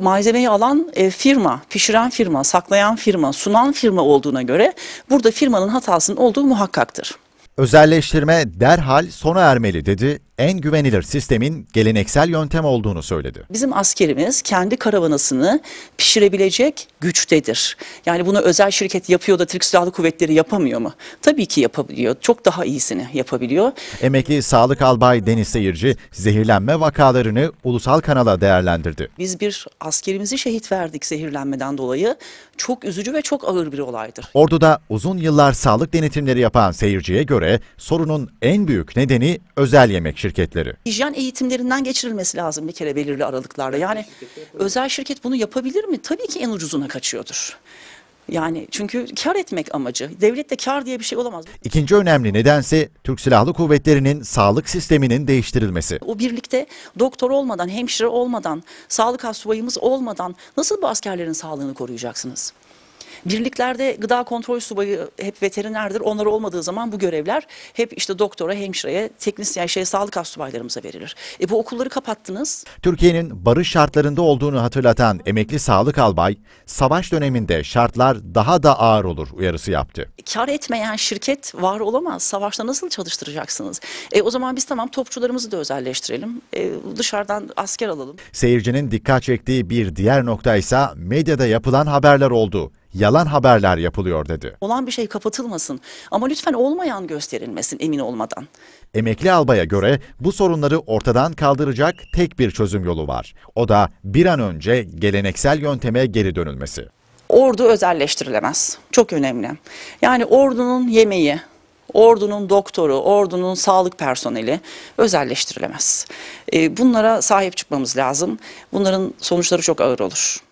malzemeyi alan e, firma, pişiren firma, saklayan firma, sunan firma olduğuna göre burada firmanın hatasının olduğu muhakkaktır. Özelleştirme derhal sona ermeli dedi en güvenilir sistemin geleneksel yöntem olduğunu söyledi. Bizim askerimiz kendi karavanasını pişirebilecek güçtedir. Yani bunu özel şirket yapıyor da Türk Silahlı Kuvvetleri yapamıyor mu? Tabii ki yapabiliyor. Çok daha iyisini yapabiliyor. Emekli Sağlık Albay Deniz Seyirci zehirlenme vakalarını ulusal kanala değerlendirdi. Biz bir askerimizi şehit verdik zehirlenmeden dolayı. Çok üzücü ve çok ağır bir olaydır. Ordu'da uzun yıllar sağlık denetimleri yapan seyirciye göre sorunun en büyük nedeni özel yemek şirketleri. Hijyen eğitimlerinden geçirilmesi lazım bir kere belirli aralıklarla. Yani özel şirket bunu yapabilir mi? Tabii ki en ucuzuna kaçıyordur. Yani çünkü kar etmek amacı. Devlet de kar diye bir şey olamaz. İkinci önemli nedense Türk Silahlı Kuvvetleri'nin sağlık sisteminin değiştirilmesi. O birlikte doktor olmadan, hemşire olmadan, sağlık astsubayımız olmadan nasıl bu askerlerin sağlığını koruyacaksınız? Birliklerde gıda kontrol subayı hep veterinerdir. Onlar olmadığı zaman bu görevler hep işte doktora, hemşireye, teknisyen, şey, sağlık astsubaylarımıza verilir. E bu okulları kapattınız. Türkiye'nin barış şartlarında olduğunu hatırlatan emekli sağlık albay, savaş döneminde şartlar daha da ağır olur uyarısı yaptı. Kar etmeyen şirket var olamaz. Savaşta nasıl çalıştıracaksınız? E o zaman biz tamam topçularımızı da özelleştirelim. E, dışarıdan asker alalım. Seyircinin dikkat çektiği bir diğer nokta ise medyada yapılan haberler oldu yalan haberler yapılıyor dedi. Olan bir şey kapatılmasın ama lütfen olmayan gösterilmesin emin olmadan. Emekli albaya göre bu sorunları ortadan kaldıracak tek bir çözüm yolu var. O da bir an önce geleneksel yönteme geri dönülmesi. Ordu özelleştirilemez. Çok önemli. Yani ordunun yemeği, ordunun doktoru, ordunun sağlık personeli özelleştirilemez. Ee, bunlara sahip çıkmamız lazım. Bunların sonuçları çok ağır olur.